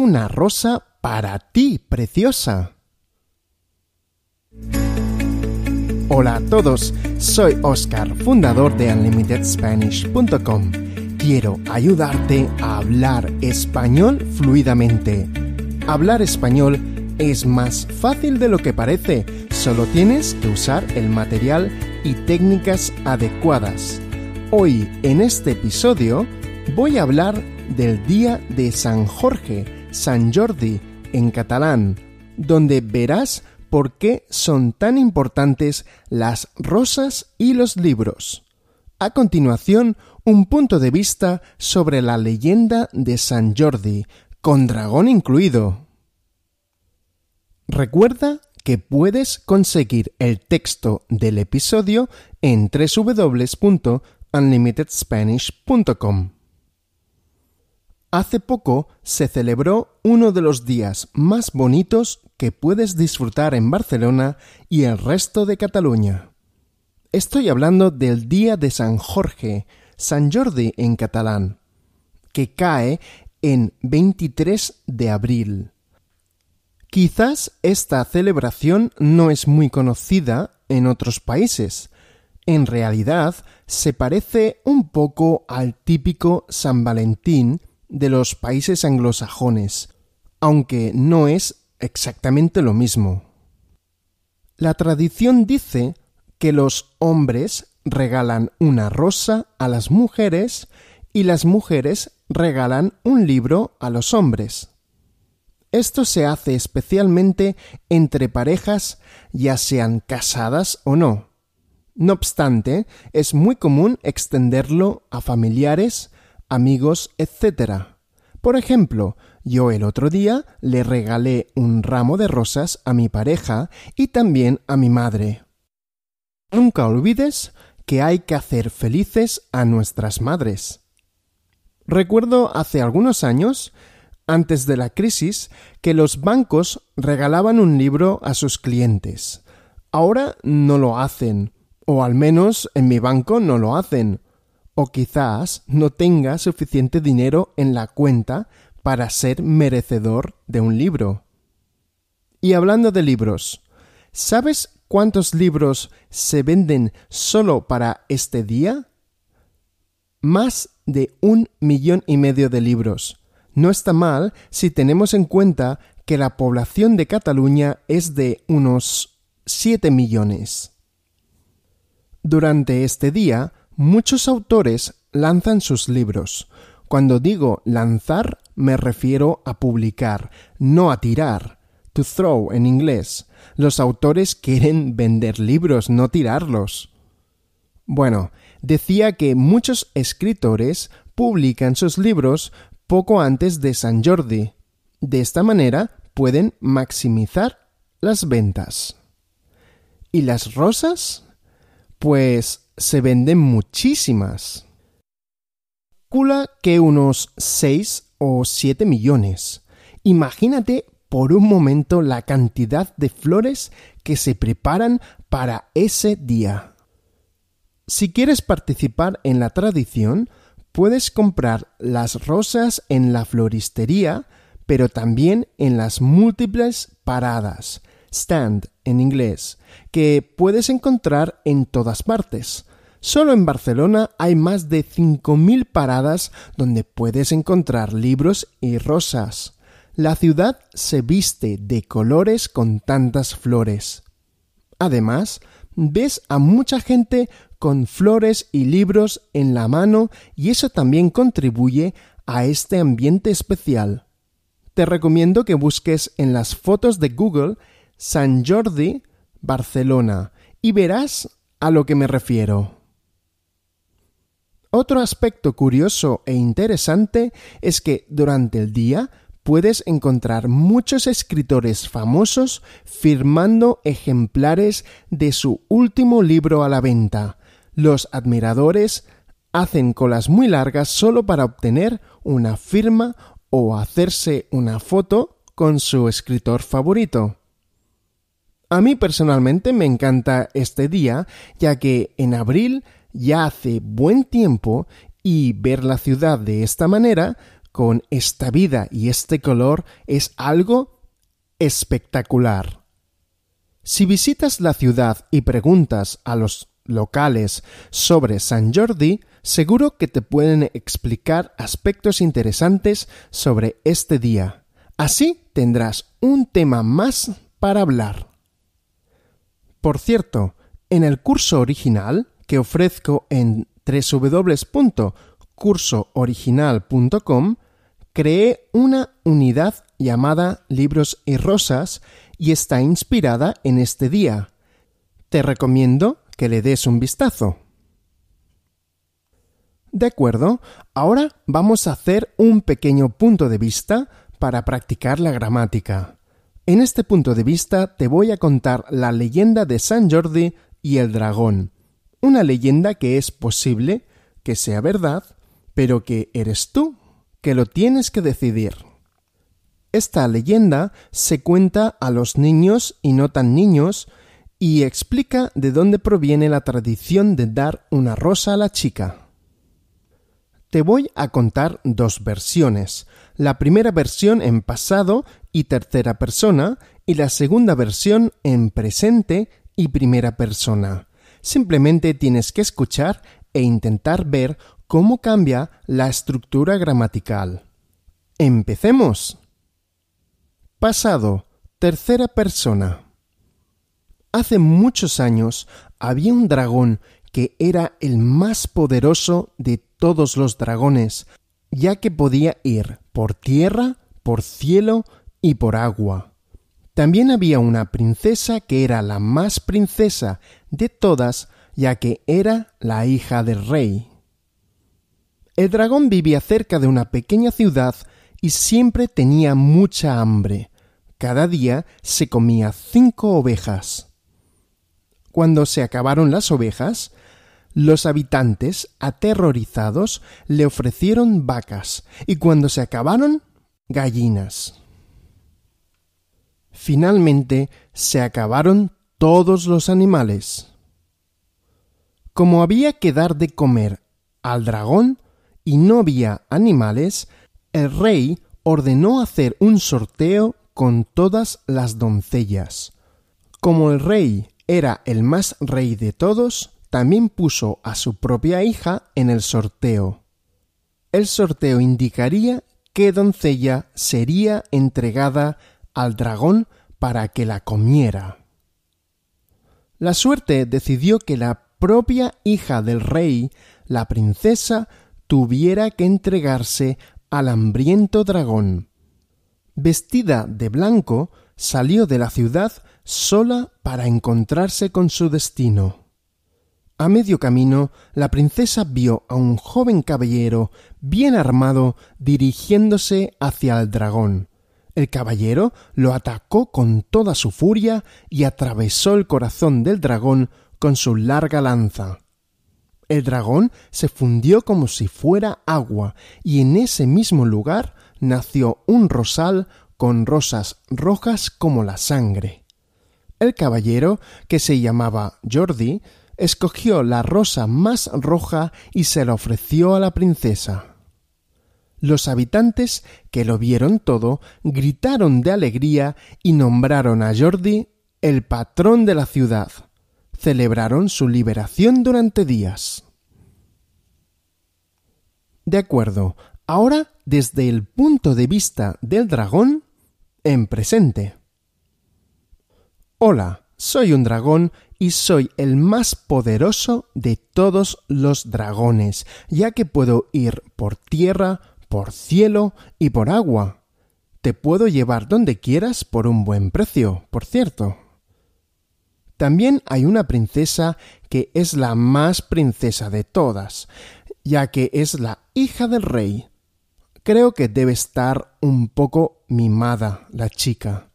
una rosa para ti, preciosa. Hola a todos, soy Oscar, fundador de UnlimitedSpanish.com. Quiero ayudarte a hablar español fluidamente. Hablar español es más fácil de lo que parece, solo tienes que usar el material y técnicas adecuadas. Hoy, en este episodio, voy a hablar del Día de San Jorge, San Jordi en catalán, donde verás por qué son tan importantes las rosas y los libros. A continuación, un punto de vista sobre la leyenda de San Jordi, con dragón incluido. Recuerda que puedes conseguir el texto del episodio en www.unlimitedspanish.com. Hace poco se celebró uno de los días más bonitos que puedes disfrutar en Barcelona y el resto de Cataluña. Estoy hablando del Día de San Jorge, San Jordi en catalán, que cae en 23 de abril. Quizás esta celebración no es muy conocida en otros países. En realidad, se parece un poco al típico San Valentín de los países anglosajones, aunque no es exactamente lo mismo. La tradición dice que los hombres regalan una rosa a las mujeres y las mujeres regalan un libro a los hombres. Esto se hace especialmente entre parejas, ya sean casadas o no. No obstante, es muy común extenderlo a familiares, amigos, etc. Por ejemplo, yo el otro día le regalé un ramo de rosas a mi pareja y también a mi madre. Nunca olvides que hay que hacer felices a nuestras madres. Recuerdo hace algunos años, antes de la crisis, que los bancos regalaban un libro a sus clientes. Ahora no lo hacen, o al menos en mi banco no lo hacen o quizás no tenga suficiente dinero en la cuenta para ser merecedor de un libro. Y hablando de libros, ¿sabes cuántos libros se venden solo para este día? Más de un millón y medio de libros. No está mal si tenemos en cuenta que la población de Cataluña es de unos 7 millones. Durante este día Muchos autores lanzan sus libros. Cuando digo lanzar, me refiero a publicar, no a tirar. To throw en inglés. Los autores quieren vender libros, no tirarlos. Bueno, decía que muchos escritores publican sus libros poco antes de San Jordi. De esta manera pueden maximizar las ventas. ¿Y las rosas? Pues se venden muchísimas. Cula que unos 6 o 7 millones. Imagínate por un momento la cantidad de flores que se preparan para ese día. Si quieres participar en la tradición, puedes comprar las rosas en la floristería, pero también en las múltiples paradas, stand en inglés, que puedes encontrar en todas partes, Solo en Barcelona hay más de 5.000 paradas donde puedes encontrar libros y rosas. La ciudad se viste de colores con tantas flores. Además, ves a mucha gente con flores y libros en la mano y eso también contribuye a este ambiente especial. Te recomiendo que busques en las fotos de Google San Jordi, Barcelona, y verás a lo que me refiero. Otro aspecto curioso e interesante es que durante el día puedes encontrar muchos escritores famosos firmando ejemplares de su último libro a la venta. Los admiradores hacen colas muy largas solo para obtener una firma o hacerse una foto con su escritor favorito. A mí personalmente me encanta este día, ya que en abril ya hace buen tiempo y ver la ciudad de esta manera, con esta vida y este color, es algo espectacular. Si visitas la ciudad y preguntas a los locales sobre San Jordi, seguro que te pueden explicar aspectos interesantes sobre este día. Así tendrás un tema más para hablar. Por cierto, en el curso original que ofrezco en www.cursooriginal.com, creé una unidad llamada Libros y Rosas y está inspirada en este día. Te recomiendo que le des un vistazo. De acuerdo, ahora vamos a hacer un pequeño punto de vista para practicar la gramática. En este punto de vista te voy a contar la leyenda de San Jordi y el dragón, una leyenda que es posible que sea verdad, pero que eres tú, que lo tienes que decidir. Esta leyenda se cuenta a los niños y no tan niños y explica de dónde proviene la tradición de dar una rosa a la chica. Te voy a contar dos versiones, la primera versión en pasado y tercera persona y la segunda versión en presente y primera persona. Simplemente tienes que escuchar e intentar ver cómo cambia la estructura gramatical. Empecemos. Pasado, tercera persona. Hace muchos años había un dragón que era el más poderoso de todos los dragones, ya que podía ir por tierra, por cielo y por agua. También había una princesa que era la más princesa de todas, ya que era la hija del rey. El dragón vivía cerca de una pequeña ciudad y siempre tenía mucha hambre. Cada día se comía cinco ovejas. Cuando se acabaron las ovejas, los habitantes, aterrorizados, le ofrecieron vacas y cuando se acabaron, gallinas. Finalmente se acabaron todos los animales. Como había que dar de comer al dragón y no había animales, el rey ordenó hacer un sorteo con todas las doncellas. Como el rey era el más rey de todos, también puso a su propia hija en el sorteo. El sorteo indicaría qué doncella sería entregada al dragón para que la comiera. La suerte decidió que la propia hija del rey, la princesa, tuviera que entregarse al hambriento dragón. Vestida de blanco, salió de la ciudad sola para encontrarse con su destino. A medio camino, la princesa vio a un joven caballero bien armado dirigiéndose hacia el dragón el caballero lo atacó con toda su furia y atravesó el corazón del dragón con su larga lanza. El dragón se fundió como si fuera agua y en ese mismo lugar nació un rosal con rosas rojas como la sangre. El caballero, que se llamaba Jordi, escogió la rosa más roja y se la ofreció a la princesa. Los habitantes, que lo vieron todo, gritaron de alegría y nombraron a Jordi el patrón de la ciudad. Celebraron su liberación durante días. De acuerdo, ahora desde el punto de vista del dragón, en presente. Hola, soy un dragón y soy el más poderoso de todos los dragones, ya que puedo ir por tierra, por cielo y por agua. Te puedo llevar donde quieras por un buen precio, por cierto. También hay una princesa que es la más princesa de todas, ya que es la hija del rey. Creo que debe estar un poco mimada la chica.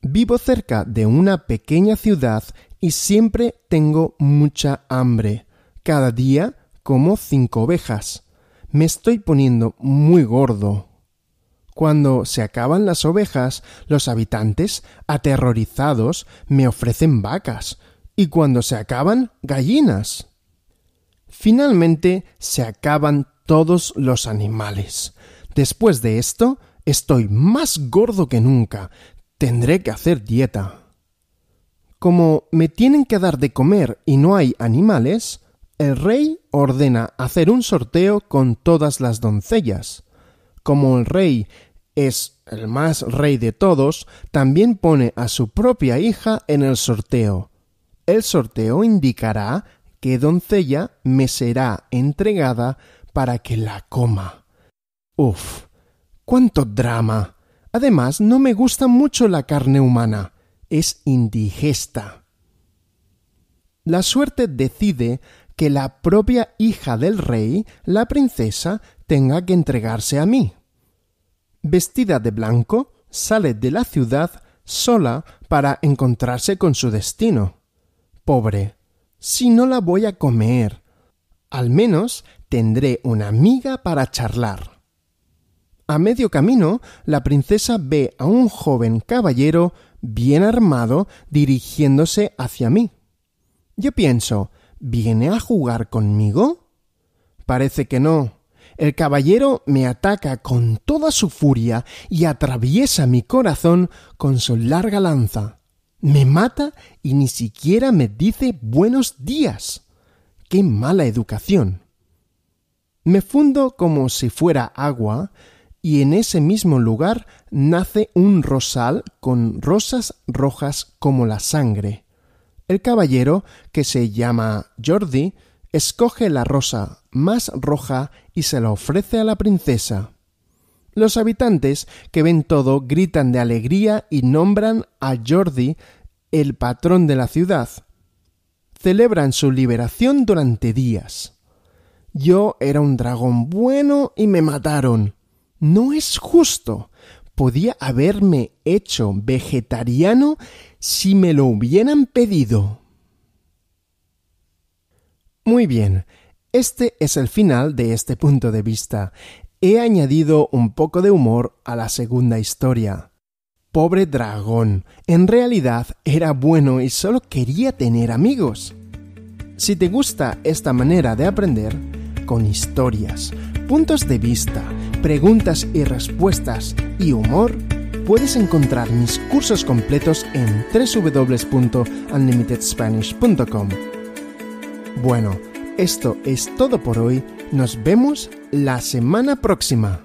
Vivo cerca de una pequeña ciudad y siempre tengo mucha hambre. Cada día como cinco ovejas. Me estoy poniendo muy gordo. Cuando se acaban las ovejas, los habitantes, aterrorizados, me ofrecen vacas, y cuando se acaban, gallinas. Finalmente se acaban todos los animales. Después de esto, estoy más gordo que nunca. Tendré que hacer dieta. Como me tienen que dar de comer y no hay animales, el rey ordena hacer un sorteo con todas las doncellas. Como el rey es el más rey de todos, también pone a su propia hija en el sorteo. El sorteo indicará qué doncella me será entregada para que la coma. Uf, cuánto drama. Además, no me gusta mucho la carne humana. Es indigesta. La suerte decide que la propia hija del rey, la princesa, tenga que entregarse a mí. Vestida de blanco, sale de la ciudad sola para encontrarse con su destino. Pobre, si no la voy a comer, al menos tendré una amiga para charlar. A medio camino, la princesa ve a un joven caballero bien armado dirigiéndose hacia mí. Yo pienso, ¿Viene a jugar conmigo? Parece que no. El caballero me ataca con toda su furia y atraviesa mi corazón con su larga lanza. Me mata y ni siquiera me dice buenos días. ¡Qué mala educación! Me fundo como si fuera agua y en ese mismo lugar nace un rosal con rosas rojas como la sangre. El caballero, que se llama Jordi, escoge la rosa más roja y se la ofrece a la princesa. Los habitantes que ven todo gritan de alegría y nombran a Jordi el patrón de la ciudad. Celebran su liberación durante días. Yo era un dragón bueno y me mataron. No es justo podía haberme hecho vegetariano si me lo hubieran pedido. Muy bien, este es el final de este punto de vista. He añadido un poco de humor a la segunda historia. Pobre dragón, en realidad era bueno y solo quería tener amigos. Si te gusta esta manera de aprender, con historias, puntos de vista, preguntas y respuestas y humor, puedes encontrar mis cursos completos en www.unlimitedspanish.com. Bueno, esto es todo por hoy. Nos vemos la semana próxima.